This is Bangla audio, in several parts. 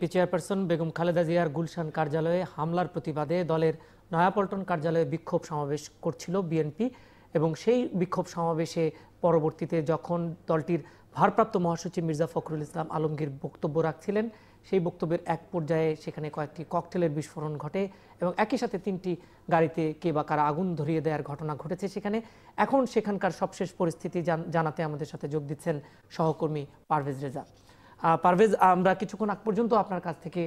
বিএনপি চেয়ারপারসন বেগম খালেদা জিয়ার গুলশান কার্যালয়ে হামলার প্রতিবাদে দলের নয়াপল্টন কার্যালয়ে বিক্ষোভ সমাবেশ করছিল বিএনপি এবং সেই বিক্ষোভ সমাবেশে পরবর্তীতে যখন দলটির ভারপ্রাপ্ত মহাসচিব মির্জা ফখরুল ইসলাম আলমগীর বক্তব্য রাখছিলেন সেই বক্তব্যের এক পর্যায়ে সেখানে কয়েকটি ককটেলের বিস্ফোরণ ঘটে এবং একই সাথে তিনটি গাড়িতে কে বা কারা আগুন ধরিয়ে দেওয়ার ঘটনা ঘটেছে সেখানে এখন সেখানকার সবশেষ পরিস্থিতি জানাতে আমাদের সাথে যোগ দিচ্ছেন সহকর্মী পারভেজ রেজা পারভেজ আমরা কিছুক্ষণ আগ পর্যন্ত আপনার কাছ থেকে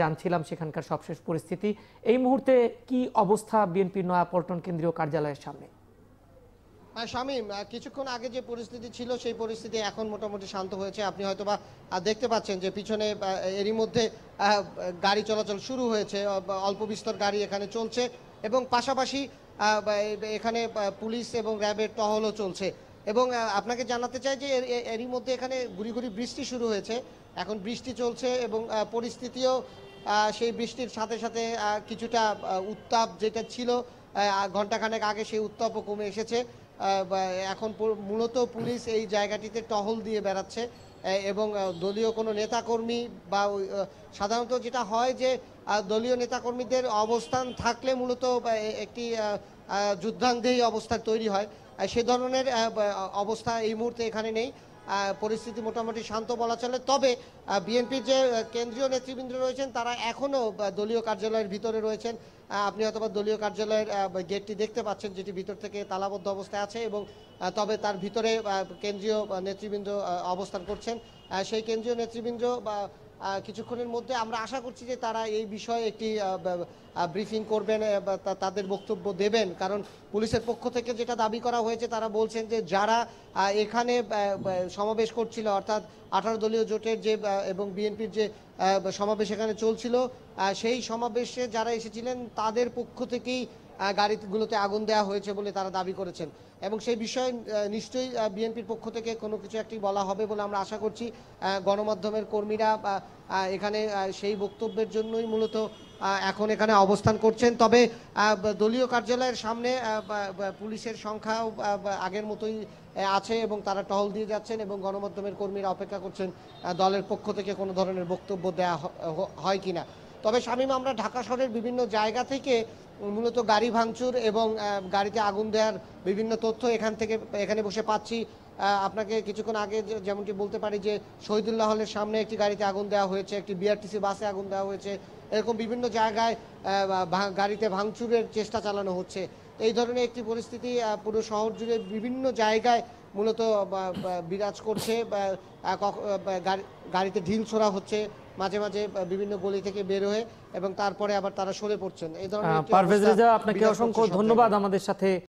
জানছিলাম সেখানকার সবশেষ পরিস্থিতি এই মুহূর্তে কি অবস্থা বিএনপির নয়াপল্টন কেন্দ্রীয় কার্যালয়ের সামনে হ্যাঁ শামীম কিছুক্ষণ আগে যে পরিস্থিতি ছিল সেই পরিস্থিতি এখন মোটামুটি শান্ত হয়েছে আপনি হয়তোবা দেখতে পাচ্ছেন যে পিছনে এরই মধ্যে গাড়ি চলাচল শুরু হয়েছে অল্প বিস্তর গাড়ি এখানে চলছে এবং পাশাপাশি এখানে পুলিশ এবং র্যাবের টহলও চলছে এবং আপনাকে জানাতে চাই যে এরই মধ্যে এখানে গুড়িগুড়ি বৃষ্টি শুরু হয়েছে এখন বৃষ্টি চলছে এবং পরিস্থিতিও সেই বৃষ্টির সাথে সাথে কিছুটা উত্তাপ যেটা ছিল ঘণ্টাখানেক আগে সেই উত্তাপও কমে এসেছে এখন মূলত পুলিশ এই জায়গাটিতে টহল দিয়ে বেড়াচ্ছে এবং দলীয় কোনো নেতাকর্মী বা সাধারণত যেটা হয় যে দলীয় নেতাকর্মীদের অবস্থান থাকলে মূলত একটি যুদ্ধাঙ্গেই অবস্থা তৈরি হয় সে ধরনের অবস্থা এই মুহূর্তে এখানে নেই পরিস্থিতি মোটামুটি শান্ত বলা চলে তবে বিএনপির যে কেন্দ্রীয় নেতৃবৃন্দ রয়েছেন তারা এখনও দলীয় কার্যালয়ের ভিতরে রয়েছেন আপনি অথবা দলীয় কার্যালয়ের গেটটি দেখতে পাচ্ছেন যেটি ভিতর থেকে তালাবদ্ধ অবস্থায় আছে এবং তবে তার ভিতরে কেন্দ্রীয় নেতৃবৃন্দ অবস্থান করছেন সেই কেন্দ্রীয় নেতৃবৃন্দ বা কিছুক্ষণের মধ্যে আমরা আশা করছি যে তারা এই বিষয়ে একটি ব্রিফিং করবেন তাদের বক্তব্য দেবেন কারণ পুলিশের পক্ষ থেকে যেটা দাবি করা হয়েছে তারা বলছেন যে যারা এখানে সমাবেশ করছিল অর্থাৎ আঠারো দলীয় জোটের যে এবং বিএনপির যে সমাবেশ এখানে চলছিল সেই সমাবেশে যারা এসেছিলেন তাদের পক্ষ থেকেই গাড়িগুলোতে আগুন দেওয়া হয়েছে বলে তারা দাবি করেছেন এবং সেই বিষয়ে নিশ্চয়ই বিএনপির পক্ষ থেকে কোনো কিছু একটি বলা হবে বলে আমরা আশা করছি গণমাধ্যমের কর্মীরা এখানে সেই বক্তব্যের জন্যই মূলত এখন এখানে অবস্থান করছেন তবে দলীয় কার্যালয়ের সামনে পুলিশের সংখ্যাও আগের মতোই আছে এবং তারা টহল দিয়ে যাচ্ছেন এবং গণমাধ্যমের কর্মীরা অপেক্ষা করছেন দলের পক্ষ থেকে কোনো ধরনের বক্তব্য দেয়া হয় কিনা তবে শামীম আমরা ঢাকা শহরের বিভিন্ন জায়গা থেকে মূলত গাড়ি ভাঙচুর এবং গাড়িতে আগুন দেওয়ার বিভিন্ন তথ্য এখান থেকে এখানে বসে পাচ্ছি আপনাকে কিছুক্ষণ আগে যেমনটি বলতে পারি যে শহীদুল্লাহ হলের সামনে একটি গাড়িতে আগুন দেওয়া হয়েছে একটি বিআরটিসি বাসে আগুন দেওয়া হয়েছে এরকম বিভিন্ন জায়গায় গাড়িতে ভাঙচুরের চেষ্টা চালানো হচ্ছে এই ধরনের একটি পরিস্থিতি পুরো শহর জুড়ে বিভিন্ন জায়গায় মূলত বিরাজ করছে গাড়িতে ঢিল ছোড়া হচ্ছে মাঝে মাঝে বিভিন্ন গলি থেকে বের হয়ে এবং তারপরে আবার তারা সরে পড়ছেন এই ধরনের অসংখ্য ধন্যবাদ আমাদের সাথে